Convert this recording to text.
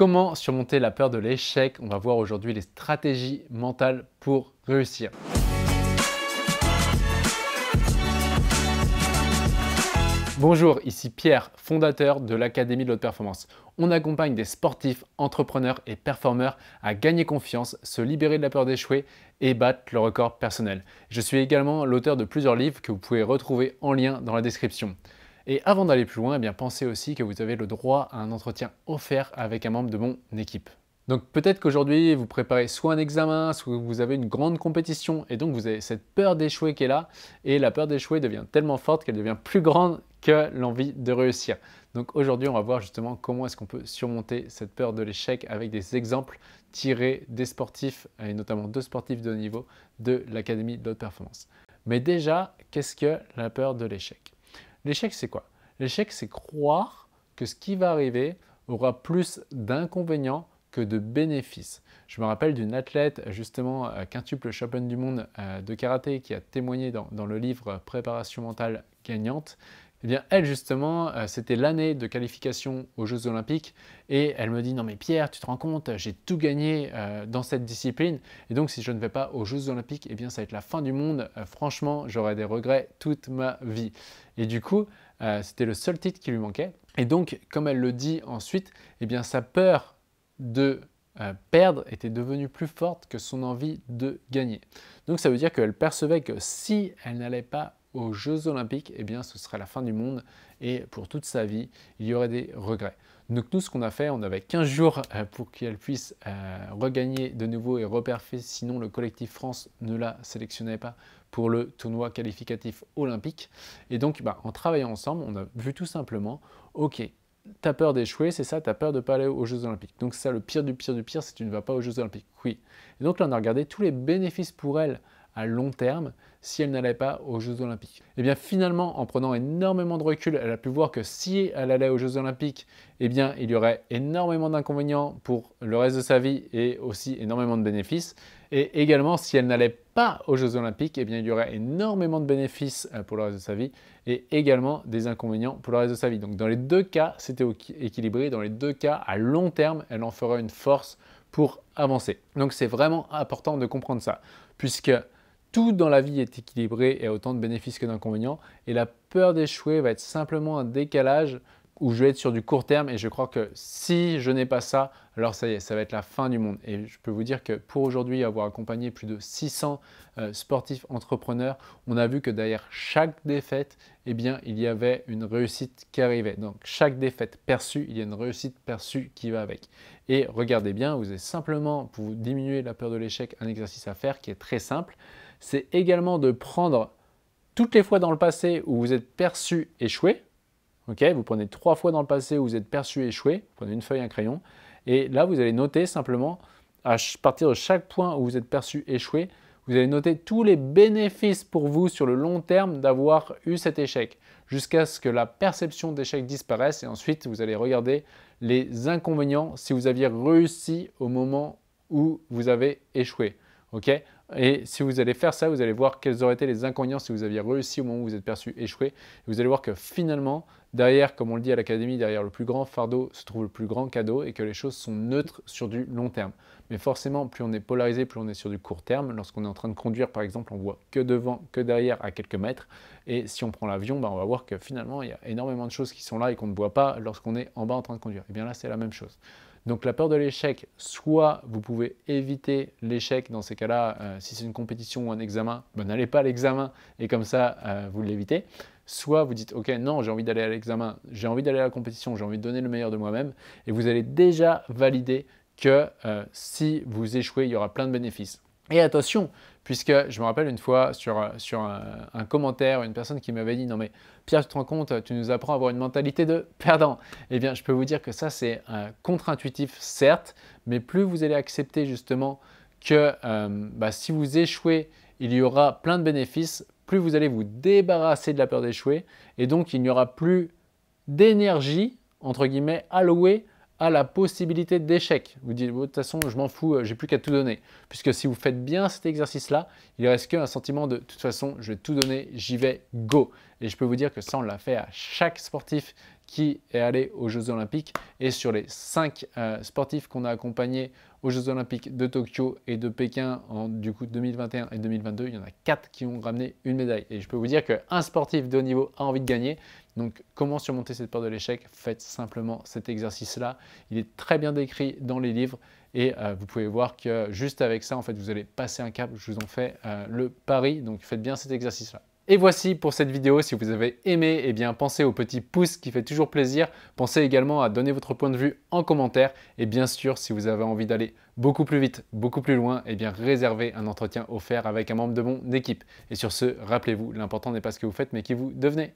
Comment surmonter la peur de l'échec On va voir aujourd'hui les stratégies mentales pour réussir. Bonjour, ici Pierre, fondateur de l'Académie de l'Haute Performance. On accompagne des sportifs, entrepreneurs et performeurs à gagner confiance, se libérer de la peur d'échouer et battre le record personnel. Je suis également l'auteur de plusieurs livres que vous pouvez retrouver en lien dans la description. Et avant d'aller plus loin, eh bien, pensez aussi que vous avez le droit à un entretien offert avec un membre de mon équipe. Donc peut-être qu'aujourd'hui, vous préparez soit un examen, soit vous avez une grande compétition, et donc vous avez cette peur d'échouer qui est là, et la peur d'échouer devient tellement forte qu'elle devient plus grande que l'envie de réussir. Donc aujourd'hui, on va voir justement comment est-ce qu'on peut surmonter cette peur de l'échec avec des exemples tirés des sportifs, et notamment deux sportifs de haut niveau de l'Académie de haute performance. Mais déjà, qu'est-ce que la peur de l'échec L'échec, c'est quoi L'échec, c'est croire que ce qui va arriver aura plus d'inconvénients que de bénéfices. Je me rappelle d'une athlète, justement, euh, quintuple championne du monde euh, de karaté, qui a témoigné dans, dans le livre Préparation mentale gagnante, eh bien, elle, justement, euh, c'était l'année de qualification aux Jeux Olympiques et elle me dit Non, mais Pierre, tu te rends compte, j'ai tout gagné euh, dans cette discipline et donc si je ne vais pas aux Jeux Olympiques, eh bien, ça va être la fin du monde. Euh, franchement, j'aurai des regrets toute ma vie. Et du coup, c'était le seul titre qui lui manquait. Et donc, comme elle le dit ensuite, eh bien, sa peur de perdre était devenue plus forte que son envie de gagner. Donc ça veut dire qu'elle percevait que si elle n'allait pas aux Jeux Olympiques, eh bien, ce serait la fin du monde et pour toute sa vie, il y aurait des regrets. Donc nous, ce qu'on a fait, on avait 15 jours euh, pour qu'elle puisse euh, regagner de nouveau et reperfer, sinon le collectif France ne la sélectionnait pas pour le tournoi qualificatif olympique. Et donc, bah, en travaillant ensemble, on a vu tout simplement, ok, tu as peur d'échouer, c'est ça, tu as peur de ne pas aller aux Jeux Olympiques. Donc ça, le pire du pire du pire, c'est que tu ne vas pas aux Jeux Olympiques. Oui. donc là, on a regardé tous les bénéfices pour elle à long terme, si elle n'allait pas aux Jeux Olympiques. Et eh bien finalement, en prenant énormément de recul, elle a pu voir que si elle allait aux Jeux Olympiques, eh bien il y aurait énormément d'inconvénients pour le reste de sa vie et aussi énormément de bénéfices. Et également, si elle n'allait pas aux Jeux Olympiques, eh bien il y aurait énormément de bénéfices euh, pour le reste de sa vie et également des inconvénients pour le reste de sa vie. Donc dans les deux cas, c'était équilibré. Dans les deux cas, à long terme, elle en fera une force pour avancer. Donc c'est vraiment important de comprendre ça, puisque tout dans la vie est équilibré et a autant de bénéfices que d'inconvénients, et la peur d'échouer va être simplement un décalage où je vais être sur du court terme et je crois que si je n'ai pas ça, alors ça y est, ça va être la fin du monde. Et je peux vous dire que pour aujourd'hui avoir accompagné plus de 600 euh, sportifs entrepreneurs, on a vu que derrière chaque défaite, eh bien, il y avait une réussite qui arrivait. Donc chaque défaite perçue, il y a une réussite perçue qui va avec. Et regardez bien, vous avez simplement, pour diminuer la peur de l'échec, un exercice à faire qui est très simple. C'est également de prendre toutes les fois dans le passé où vous êtes perçu échoué, vous prenez trois fois dans le passé où vous êtes perçu échoué, vous prenez une feuille, un crayon, et là vous allez noter simplement, à partir de chaque point où vous êtes perçu échoué, vous allez noter tous les bénéfices pour vous sur le long terme d'avoir eu cet échec, jusqu'à ce que la perception d'échec disparaisse, et ensuite vous allez regarder les inconvénients si vous aviez réussi au moment où vous avez échoué. ok et si vous allez faire ça, vous allez voir quels auraient été les inconvénients si vous aviez réussi au moment où vous êtes perçu échoué. vous allez voir que finalement, derrière, comme on le dit à l'académie, derrière le plus grand fardeau se trouve le plus grand cadeau et que les choses sont neutres sur du long terme. Mais forcément, plus on est polarisé, plus on est sur du court terme. Lorsqu'on est en train de conduire, par exemple, on voit que devant, que derrière à quelques mètres. Et si on prend l'avion, ben, on va voir que finalement, il y a énormément de choses qui sont là et qu'on ne voit pas lorsqu'on est en bas en train de conduire. Et eh bien là, c'est la même chose. Donc la peur de l'échec, soit vous pouvez éviter l'échec dans ces cas-là, euh, si c'est une compétition ou un examen, ben, n'allez pas à l'examen et comme ça euh, vous l'évitez. Soit vous dites ok non j'ai envie d'aller à l'examen, j'ai envie d'aller à la compétition, j'ai envie de donner le meilleur de moi-même et vous allez déjà valider que euh, si vous échouez il y aura plein de bénéfices. Et attention, puisque je me rappelle une fois sur, sur un, commentaire, une personne qui m'avait dit Non, mais Pierre, tu te rends compte, tu nous apprends à avoir une mentalité de perdant. Eh bien, je peux vous dire que ça, c'est euh, contre-intuitif, certes, mais plus vous allez accepter justement que euh, bah, si vous échouez, il y aura plein de bénéfices, plus vous allez vous débarrasser de la peur d'échouer, et donc il n'y aura plus d'énergie, entre guillemets, allouée à la possibilité d'échec. Vous dites, de toute façon, je m'en fous, euh, j'ai plus qu'à tout donner. Puisque si vous faites bien cet exercice-là, il reste qu'un sentiment de, de toute façon, je vais tout donner, j'y vais, go. Et je peux vous dire que ça, on l'a fait à chaque sportif qui est allé aux Jeux Olympiques. Et sur les cinq euh, sportifs qu'on a accompagnés aux Jeux Olympiques de Tokyo et de Pékin en du coup 2021 et 2022, il y en a quatre qui ont ramené une médaille. Et je peux vous dire qu'un sportif de haut niveau a envie de gagner. Donc comment surmonter cette peur de l'échec Faites simplement cet exercice-là. Il est très bien décrit dans les livres et euh, vous pouvez voir que juste avec ça, en fait, vous allez passer un cap. Je vous en fais euh, le pari. Donc faites bien cet exercice-là. Et voici pour cette vidéo. Si vous avez aimé, eh bien pensez au petit pouce qui fait toujours plaisir. Pensez également à donner votre point de vue en commentaire. Et bien sûr, si vous avez envie d'aller beaucoup plus vite, beaucoup plus loin, eh bien réservez un entretien offert avec un membre de mon équipe. Et sur ce, rappelez-vous, l'important n'est pas ce que vous faites, mais qui vous devenez.